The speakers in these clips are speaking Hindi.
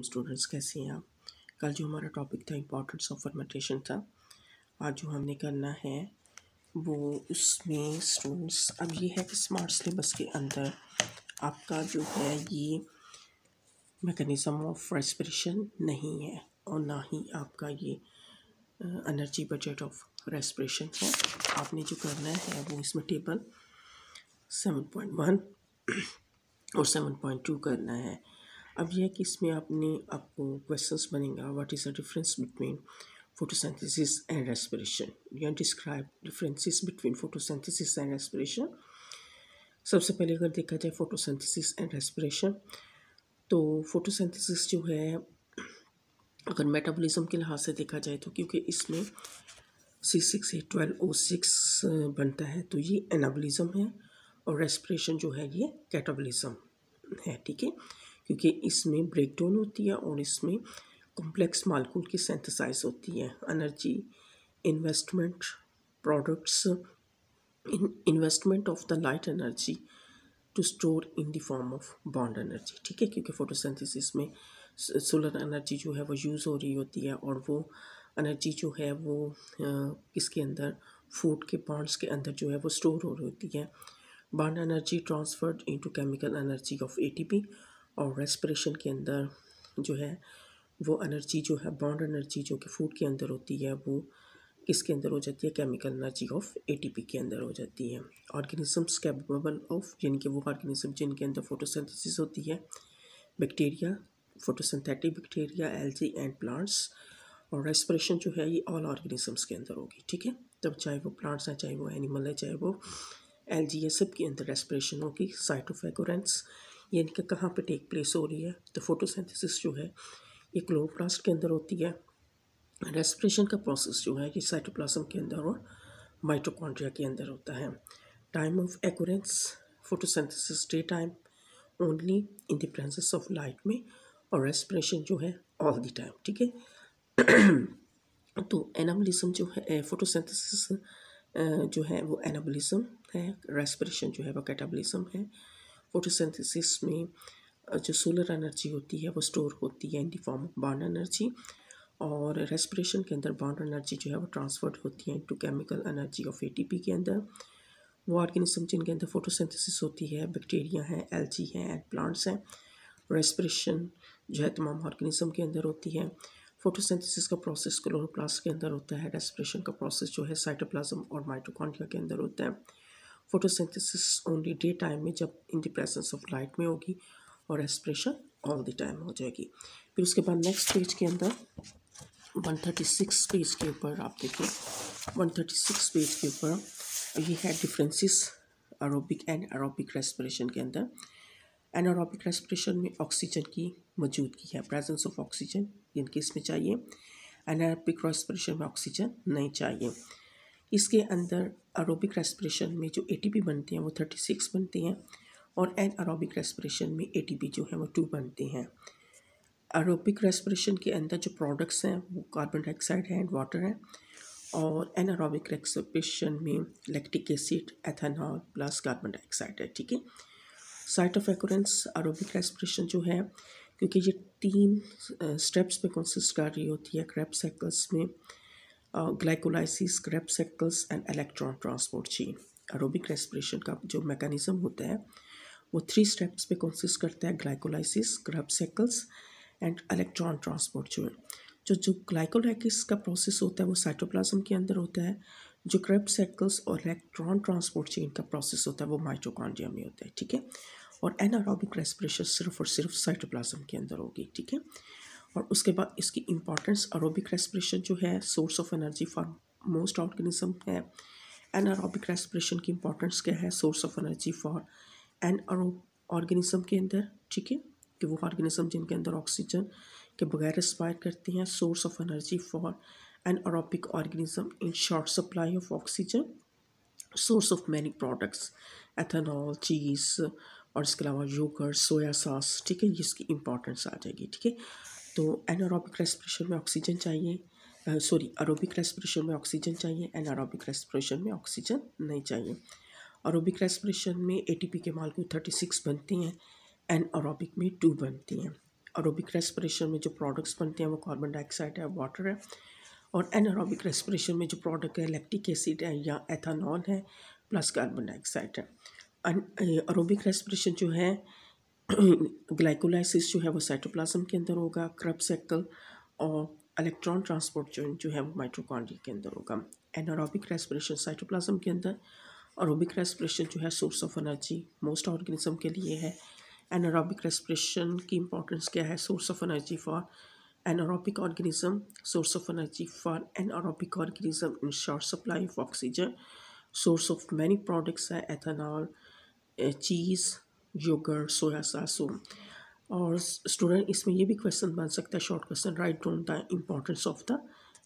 स्टूडेंट्स कैसे हैं आप कल जो हमारा टॉपिक था इम्पोर्टेंस ऑफ फर्मेंटेशन था आज जो हमने करना है वो उसमें स्टूडेंट्स अब ये है कि स्मार्ट सिलेबस के अंदर आपका जो है ये मैकेनिज्म ऑफ रेस्परेशन नहीं है और ना ही आपका ये एनर्जी बजट ऑफ रेस्परेशन है आपने जो करना है वो इसमें टेबल सेवन पॉइंट वन और सेवन पॉइंट टू करना है अब यह कि इसमें आपने आपको क्वेश्चन बनेगा what is the difference between photosynthesis and respiration या describe differences between photosynthesis and respiration सबसे पहले अगर देखा जाए फोटोसिंथेसिस एंड रेस्पिरेशन तो फोटोसिंथेसिस जो है अगर मेटाबॉलिज्म के लिहाज से देखा जाए तो क्योंकि इसमें C six A twelve O six बनता है तो ये एनाबोलिज्म है और रेस्पिरेशन जो है ये कैटाबॉलिज्म है ठीक है क्योंकि इसमें ब्रेकडाउन होती है और इसमें कॉम्प्लेक्स मालकूल की सेंथिसाइज होती है energy investment products in investment of the light energy to store in the form of bond energy ठीक है क्योंकि फोटोसेंथिसिस में सोलर एनर्जी जो है वो यूज़ हो रही होती है और वो एनर्जी जो है वो इसके अंदर फूड के बॉन्ड्स के अंदर जो है वो स्टोर हो रही होती है bond energy transferred into chemical energy of ATP और रेस्परेशन के अंदर जो है वो एनर्जी जो है बॉन्ड एनर्जी जो कि फूड के अंदर होती है वो किसके अंदर हो जाती है केमिकल एनर्जी ऑफ एटीपी के अंदर हो जाती है ऑर्गेनिजम्स कैपेबल ऑफ यानी कि वो ऑर्गेनिज्म जिनके अंदर फोटोसिंथेसिस होती है bacteria photosynthetic bacteria algae and plants और रेस्परेशन जो है ये ऑल ऑर्गेनिजम्स के अंदर होगी ठीक है तब चाहे वो प्लांट्स हैं चाहे वो एनिमल है चाहे वो जी है सब के अंदर रेस्परेशन होगी साइटोफेगोरेंस यानी कि कहाँ पे टेक प्लेस हो रही है तो फोटोसिंथेसिस जो है ये क्लोरोप्लास्ट के अंदर होती है रेस्पिरेशन का प्रोसेस जो है ये साइटोप्लाज्म के अंदर और माइटोकॉन्ड्रिया के अंदर होता है time of occurrence photosynthesis day time only in the presence of light में और रेस्पिरेशन जो है ऑल द टाइम ठीक है तो एनाबलिज्म जो है फोटोसिंथेसिस eh, eh, जो है वो एनाबलिज्म है रेस्पिरेशन जो है वो कैटाबलिज्म है फोटोसिंथेसिस में जो सोलर एनर्जी होती है वो स्टोर होती है in the form of bond energy और रेस्पिरेशन के अंदर बॉन्ड एनर्जी जो है वो ट्रांसफर्ड होती है to chemical energy of ATP के अंदर वो ऑर्गेनिज्म जिनके अंदर फोटोसिंथेसिस होती है बैक्टीरिया हैं एल्जी हैं एंड प्लांट्स हैं रेस्पिरेशन जो है तमाम ऑर्गेनिज्म के अंदर होती है फोटोसिंथेसिस का प्रोसेस क्लोरोप्लास्ट के अंदर होता है रेस्पिरेशन का प्रोसेस जो है साइटोप्लाज्म और माइटोकॉन्ड्रिया के अंदर होता है फोटोसिंथेसिस ओनली डे टाइम में जब in the presence of light में होगी और रेस्पिरेशन ऑल द टाइम हो जाएगी फिर उसके बाद नेक्स्ट पेज के अंदर वन थर्टी सिक्स पेज के ऊपर आप देखिए वन थर्टी सिक्स पेज के ऊपर ये है differences aerobic and aerobic respiration के अंदर एनारोबिक रेस्पिरेशन में ऑक्सीजन की मौजूदगी है प्रेजेंस ऑफ ऑक्सीजन इनके इसमें चाहिए एनारोबिक रेस्पिरेशन में ऑक्सीजन नहीं चाहिए इसके अंदर अरोबिक रेस्पिरेशन में जो एटीपी बनती हैं वो थर्टी सिक्स बनती हैं और एन एरोबिक रेस्पिरेशन में एटीपी जो है वो टू बनती हैं अरोबिक रेस्पिरेशन के अंदर जो प्रोडक्ट्स हैं वो कार्बन डाइऑक्साइड है एंड वाटर है और एन एरोबिक रेस्पिरेशन में lactic acid ethanol plus carbon dioxide है ठीक है site of occurrence aerobic respiration जो है क्योंकि ये तीन स्टेप्स पे कंसिस्ट कर रही होती है क्रैप साइकल्स में glycolysis Krebs cycles and electron transport chain aerobic respiration का जो मैकेनिज्म होता है वो थ्री स्टेप्स पे कंसिस्ट करता है glycolysis Krebs cycles and electron transport chain जो जो ग्लाइकोलाइसिस का प्रोसेस होता है वो साइटोप्लाज्म के अंदर होता है जो क्रब सेकल्स और इलेक्ट्रॉन ट्रांसपोर्ट चेन का प्रोसेस होता है वो माइटोकॉन्ड्रिया में होता है ठीक है और एनारोबिक रेस्परेशन सिर्फ और सिर्फ साइटोप्लाज्म के अंदर होगी ठीक है और उसके बाद इसकी इम्पॉर्टेंस अरोबिक रेस्परेशन जो है source of energy for most organism है एन अरोबिक रेस्परेशन की इम्पॉर्टेंस क्या है source of energy for an organism के अंदर ठीक है कि वो ऑर्गेनिज्म जिनके अंदर ऑक्सीजन के बगैर रेस्पायर करते हैं source of energy for anaerobic organism in short supply of oxygen source of many products ethanol cheese और इसके अलावा योगर्ट सोया सॉस ठीक है ये इसकी इंपॉर्टेंस आ जाएगी ठीक है तो एनारोबिक रेस्पिरेशन में ऑक्सीजन चाहिए सॉरी अरोबिक रेस्पिरेशन में ऑक्सीजन चाहिए एनारोबिक रेस्पिरेशन में ऑक्सीजन नहीं चाहिए अरोबिक रेस्पिरेशन में पी के मालकूल थर्टी सिक्स बनती हैं एन अरोबिक में टू बनती हैं अरोबिक रेस्पिरेशन में जो प्रोडक्ट्स बनते हैं वो कार्बन डाइऑक्साइड है वाटर है और एनारोबिक रेस्पिरेशन में जो प्रोडक्ट है लैक्टिक एसिड है या एथानॉल है प्लस कार्बन डाइऑक्साइड है अरोबिक रेस्पिरेशन जो है ग्लाइकोलाइसिस जो है वो साइटोप्लाज्म के अंदर होगा क्रब सेक्ल और इलेक्ट्रॉन ट्रांसपोर्ट जो जो है वो माइट्रोकॉन्ड्रिया के अंदर होगा एनारोबिक रेस्पिरेशन साइटोप्लाज्म के अंदर अरोबिक रेस्पिरेशन जो है source of energy most organism के लिए है एनारोबिक रेस्पिरेशन की इंपॉर्टेंस क्या है source of energy for anaerobic organism source of energy for anaerobic organism in short supply of oxygen source of many products है ethanol cheese yogurt soya sauce और स्टूडेंट इसमें ये भी क्वेश्चन बन सकता है short question write down the importance of the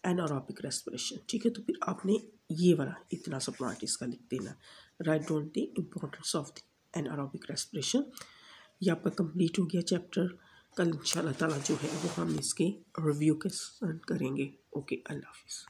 anaerobic respiration ठीक है तो फिर आपने ये वाला इतना सा पॉइंट इसका लिख देना write down the importance of the anaerobic respiration ये आपका कंप्लीट हो गया चैप्टर कल इन ताला जो है वो हम इसके रिव्यू के करेंगे ओके अल्लाह हाफिज़